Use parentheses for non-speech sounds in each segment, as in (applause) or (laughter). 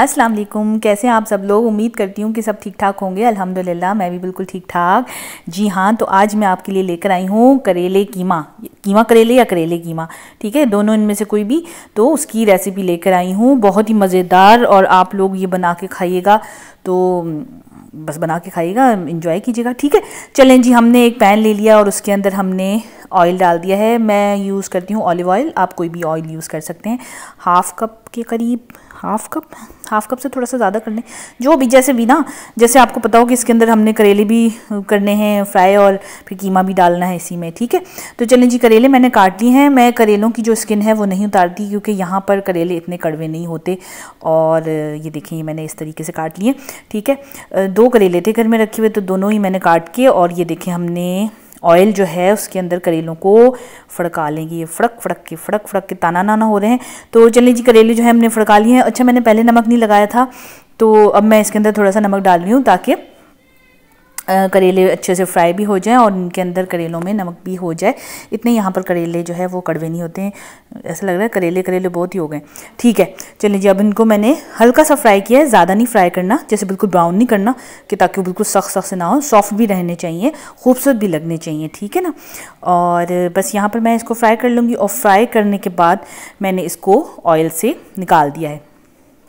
अस्सलाम वालेकुम कैसे हैं आप सब लोग उम्मीद करती हूँ कि सब ठीक ठाक होंगे अल्हम्दुलिल्लाह मैं भी बिल्कुल ठीक ठाक जी हाँ तो आज मैं आपके लिए लेकर आई हूँ करेले कीमा कीमा करेले या करेले कीमा ठीक है दोनों इनमें से कोई भी तो उसकी रेसिपी लेकर आई हूँ बहुत ही मज़ेदार और आप लोग ये बना के खाइएगा तो बस बना के खाइएगा इंजॉय कीजिएगा ठीक है चलें जी हमने एक पैन ले लिया और उसके अंदर हमने ऑयल डाल दिया है मैं यूज़ करती हूँ ऑलिव ऑयल आप कोई भी ऑयल यूज़ कर सकते हैं हाफ़ कप के करीब हाफ कप हाफ कप से थोड़ा सा ज़्यादा कर लें जो भी जैसे भी ना जैसे आपको पता हो कि इसके अंदर हमने करेले भी करने हैं फ्राई और फिर कीमा भी डालना है इसी में ठीक है तो चलें जी करेले मैंने काट लिए हैं मैं करेलों की जो स्किन है वो नहीं उतारती क्योंकि यहाँ पर करेले इतने कड़वे नहीं होते और ये देखें ये मैंने इस तरीके से काट लिए ठीक है दो करेले थे घर में रखे हुए तो दोनों ही मैंने काट के और ये देखें हमने ऑयल जो है उसके अंदर करेलों को फड़का लेंगे ये फड़क फड़क के फड़क फड़क के ताना नाना हो रहे हैं तो चलिए जी करेले जो है हमने फड़का लिए हैं अच्छा मैंने पहले नमक नहीं लगाया था तो अब मैं इसके अंदर थोड़ा सा नमक डाल रही हूँ ताकि करेले अच्छे से फ्राई भी हो जाएं और इनके अंदर करेलों में नमक भी हो जाए इतने यहाँ पर करेले जो है वो कड़वे नहीं होते हैं ऐसा लग रहा है करेले करेले बहुत ही हो गए ठीक है चलिए जी अब इनको मैंने हल्का सा फ्राई किया है ज़्यादा नहीं फ्राई करना जैसे बिल्कुल ब्राउन नहीं करना कि ताकि वो बिल्कुल सख्त सख्त ना हो सॉफ्ट भी रहने चाहिए खूबसूरत भी लगने चाहिए ठीक है ना और बस यहाँ पर मैं इसको फ्राई कर लूँगी और फ्राई करने के बाद मैंने इसको ऑयल से निकाल दिया है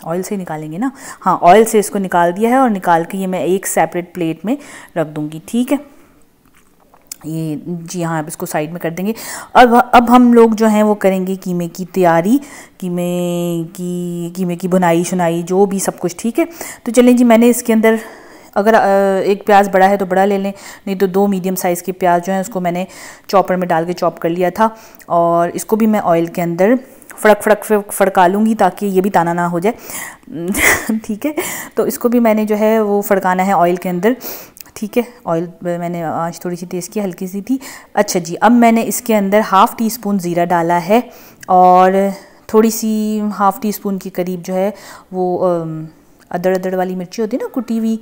ऑयल से निकालेंगे ना हाँ ऑयल से इसको निकाल दिया है और निकाल के ये मैं एक सेपरेट प्लेट में रख दूँगी ठीक है ये जी हाँ अब इसको साइड में कर देंगे अब अब हम लोग जो हैं वो करेंगे कीमे की तैयारी कीमे की कीमे की बुनाई शुनाई जो भी सब कुछ ठीक है तो चलें जी मैंने इसके अंदर अगर एक प्याज बड़ा है तो बड़ा ले लें नहीं तो दो मीडियम साइज़ के प्याज जो हैं उसको मैंने चॉपर में डाल के चॉप कर लिया था और इसको भी मैं ऑयल के अंदर फड़क फड़क फड़का लूँगी ताकि ये भी ताना ना हो जाए (laughs) ठीक है तो इसको भी मैंने जो है वो फड़काना है ऑयल के अंदर ठीक है ऑयल मैंने आज थोड़ी सी तेज़ की हल्की सी थी अच्छा जी अब मैंने इसके अंदर हाफ़ टी स्पून ज़ीरा डाला है और थोड़ी सी हाफ़ टी स्पून के करीब जो है वो अदड़ अदड़ वाली मिर्ची होती है ना कुटी हुई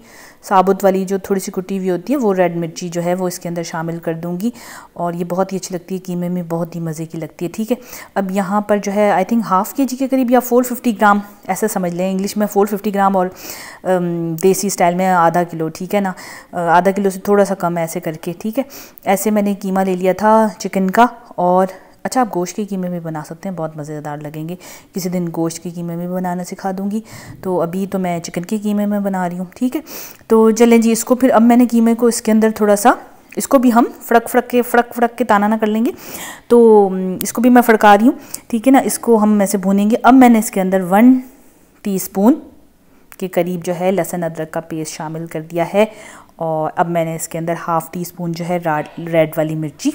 साबुत वाली जो थोड़ी सी कुटी हुई होती है वो रेड मिर्ची जो है वो इसके अंदर शामिल कर दूँगी और ये बहुत ही अच्छी लगती है कीमे में बहुत ही मज़े की लगती है ठीक है अब यहाँ पर जो है आई थिंक हाफ़ के जी के करीब या फोर फिफ्टी ग्राम ऐसा समझ लें इंग्लिश में फोर फिफ्टी ग्राम और देसी स्टाइल में आधा किलो ठीक है ना आधा किलो से थोड़ा सा कम ऐसे करके ठीक है ऐसे मैंने कीमा ले लिया था चिकन का और अच्छा आप गोश्त की कीमे भी बना सकते हैं बहुत मज़ेदार लगेंगे किसी दिन गोश्त की कीमे भी बनाना सिखा दूँगी तो अभी तो मैं चिकन की कीमे में बना रही हूँ ठीक है तो चलें जी इसको फिर अब मैंने कीमे को इसके अंदर थोड़ा सा इसको भी हम फड़क फड़क के फड़क फड़क के ताना ना कर लेंगे तो इसको भी मैं फड़का रही हूँ ठीक है ना इसको हम ऐसे भूनेंगे अब मैंने इसके अंदर वन स्पून के करीब जो है लहसुन अदरक का पेस्ट शामिल कर दिया है और अब मैंने इसके अंदर हाफ़ टी स्पून जो है रेड वाली मिर्ची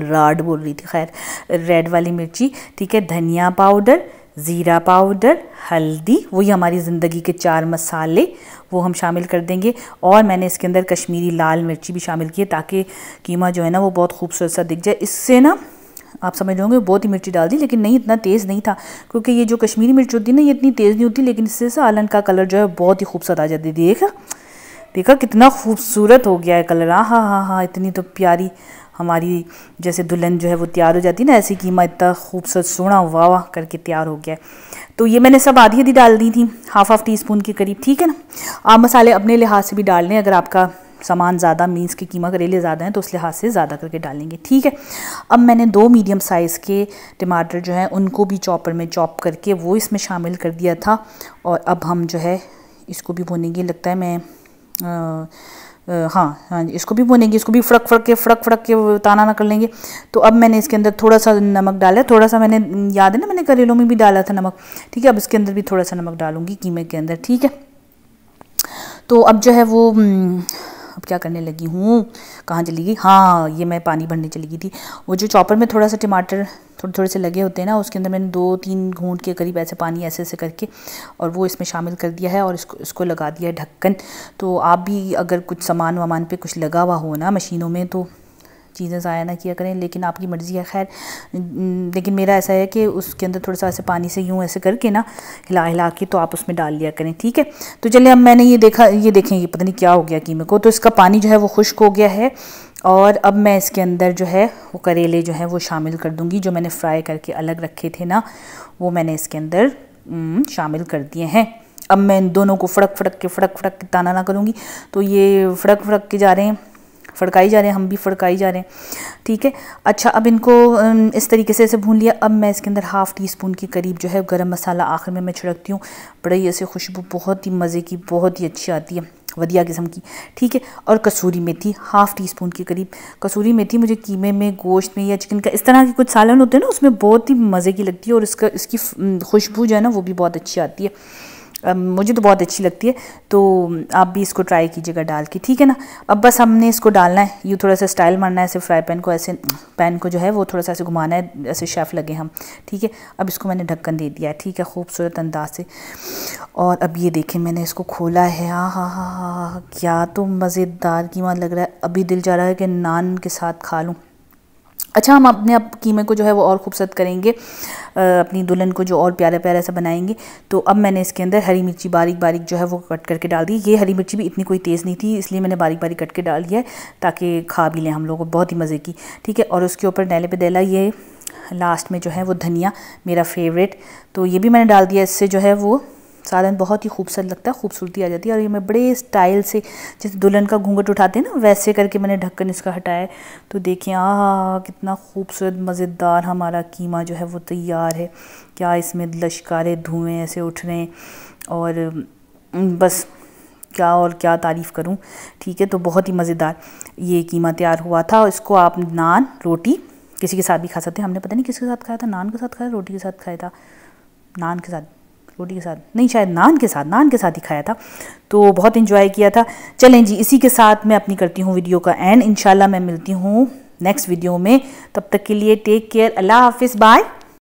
राड बोल रही थी खैर रेड वाली मिर्ची ठीक है धनिया पाउडर ज़ीरा पाउडर हल्दी वही हमारी ज़िंदगी के चार मसाले वो हम शामिल कर देंगे और मैंने इसके अंदर कश्मीरी लाल मिर्ची भी शामिल की है ताकि कीमा जो है ना वो बहुत खूबसूरत सा दिख जाए इससे ना आप समझ लोगे बहुत ही मिर्ची डाल दी लेकिन नहीं इतना तेज़ नहीं था क्योंकि ये जो कश्मीरी मिर्च होती है ना ये इतनी तेज़ नहीं होती लेकिन इससे सालन का कलर जो है बहुत ही खूबसूरत आ जाती देखा देखा कितना खूबसूरत हो गया है कलर हाँ हाँ हाँ हाँ इतनी तो प्यारी हमारी जैसे दुल्हन जो है वो तैयार हो जाती है ना ऐसी कीमा इतना खूबसूरत सोना वाह वाह करके तैयार हो गया है तो ये मैंने सब आधी आधी डाल दी थी हाफ हाफ टी स्पून के करीब ठीक है ना आप मसाले अपने लिहाज से भी डाल लें अगर आपका सामान ज़्यादा मीन्स की कीमा करेले ज़्यादा हैं तो उस लिहाज से ज़्यादा करके डालेंगे ठीक है अब मैंने दो मीडियम साइज़ के टमाटर जो हैं उनको भी चॉपर में चॉप करके वो इसमें शामिल कर दिया था और अब हम जो है इसको भी भुनेंगे लगता है मैं आ, हाँ हाँ जी इसको भी बुनेंगे इसको भी फड़क फड़क के फड़क फड़क के ताना ना कर लेंगे तो अब मैंने इसके अंदर थोड़ा सा नमक डाला थोड़ा सा मैंने याद है ना मैंने करेलों में भी डाला था नमक ठीक है अब इसके अंदर भी थोड़ा सा नमक डालूंगी कीमे के अंदर ठीक है तो अब जो है वो अब क्या करने लगी हूँ कहाँ चली गई हाँ ये मैं पानी भरने चली गई थी वो जो चॉपर में थोड़ा सा टमाटर थोड़े थोड़े से लगे होते हैं ना उसके अंदर मैंने दो तीन घूंट के करीब ऐसे पानी ऐसे ऐसे करके और वो इसमें शामिल कर दिया है और इसको इसको लगा दिया है ढक्कन तो आप भी अगर कुछ सामान वामान पे कुछ लगा हुआ हो ना मशीनों में तो चीज़ें ज़ाया ना किया करें लेकिन आपकी मर्ज़ी है खैर लेकिन मेरा ऐसा है कि उसके अंदर थोड़ा सा ऐसे पानी से यूँ ऐसे करके ना हिला हिला के तो आप उसमें डाल लिया करें ठीक है तो चलिए अब मैंने ये देखा ये देखें ये पता नहीं क्या हो गया कीमे को तो इसका पानी जो है वो खुश्क हो गया है और अब मैं इसके अंदर जो है वो करेले जो है वो शामिल कर दूँगी जो मैंने फ्राई करके अलग रखे थे ना वो मैंने इसके अंदर शामिल कर दिए हैं अब मैं इन दोनों को फड़क फड़क के फड़क फड़क के ताना ना करूँगी तो ये फड़क फड़क के जा रहे हैं फड़काई जा रहे हैं हम भी फड़काई जा रहे हैं ठीक है अच्छा अब इनको इस तरीके से ऐसे भून लिया अब मैं इसके अंदर हाफ़ टी स्पून के करीब जो है गर्म मसाला आखिर में मैं छिड़कती हूँ ही ऐसे खुशबू बहुत ही मज़े की बहुत ही अच्छी आती है वधिया किस्म की ठीक है और kasuri methi half teaspoon के करीब कसूरी मेथी मुझे कीमे में गोश्त में या चिकन का इस तरह के कुछ सालन होते हैं ना उसमें बहुत ही मज़े की लगती है और इसका इसकी खुशबू जो है ना वो भी बहुत अच्छी आती है मुझे तो बहुत अच्छी लगती है तो आप भी इसको ट्राई कीजिएगा डाल के ठीक है ना अब बस हमने इसको डालना है यूँ थोड़ा सा स्टाइल मारना है ऐसे फ्राई पैन को ऐसे पैन को जो है वो थोड़ा सा ऐसे घुमाना है ऐसे शेफ़ लगे हम ठीक है अब इसको मैंने ढक्कन दे दिया है ठीक है खूबसूरत अंदाज से और अब ये देखें मैंने इसको खोला है हाँ हाँ हाँ क्या तो मज़ेदार मत लग रहा है अभी दिल जा रहा है कि नान के साथ खा लूँ अच्छा हम अपने आप कीमे को जो है वो और खूबसूरत करेंगे अपनी दुल्हन को जो और प्यारा प्यारा सा बनाएंगे तो अब मैंने इसके अंदर हरी मिर्ची बारीक बारीक जो है वो कट करके डाल दी ये हरी मिर्ची भी इतनी कोई तेज़ नहीं थी इसलिए मैंने बारीक बारीक कट के डाल दिया है ताकि खा भी लें हम लोग बहुत ही मज़े की ठीक है और उसके ऊपर नैले पे दैला ये लास्ट में जो है वो धनिया मेरा फेवरेट तो ये भी मैंने डाल दिया इससे जो है वो साधन बहुत ही खूबसूरत लगता है खूबसूरती आ जाती है और ये मैं बड़े स्टाइल से जिस दुल्हन का घूंघट उठाते हैं ना वैसे करके मैंने ढक्कन इसका हटाया तो देखें आ कितना खूबसूरत मज़ेदार हमारा कीमा जो है वो तैयार है क्या इसमें लश्कारे धुएँ ऐसे उठ रहे हैं और बस क्या और क्या तारीफ़ करूँ ठीक है तो बहुत ही मज़ेदार ये कीमा तैयार हुआ था इसको आप नान रोटी किसी के साथ भी खा सकते हैं हमने पता नहीं किसके साथ खाया था नान के साथ खाया रोटी के साथ खाया था नान के साथ रोटी के साथ नहीं शायद नान के साथ नान के साथ ही खाया था तो बहुत इन्जॉय किया था चलें जी इसी के साथ मैं अपनी करती हूँ वीडियो का एंड इन मैं मिलती हूँ नेक्स्ट वीडियो में तब तक के लिए टेक केयर अल्लाह हाफिज़ बाय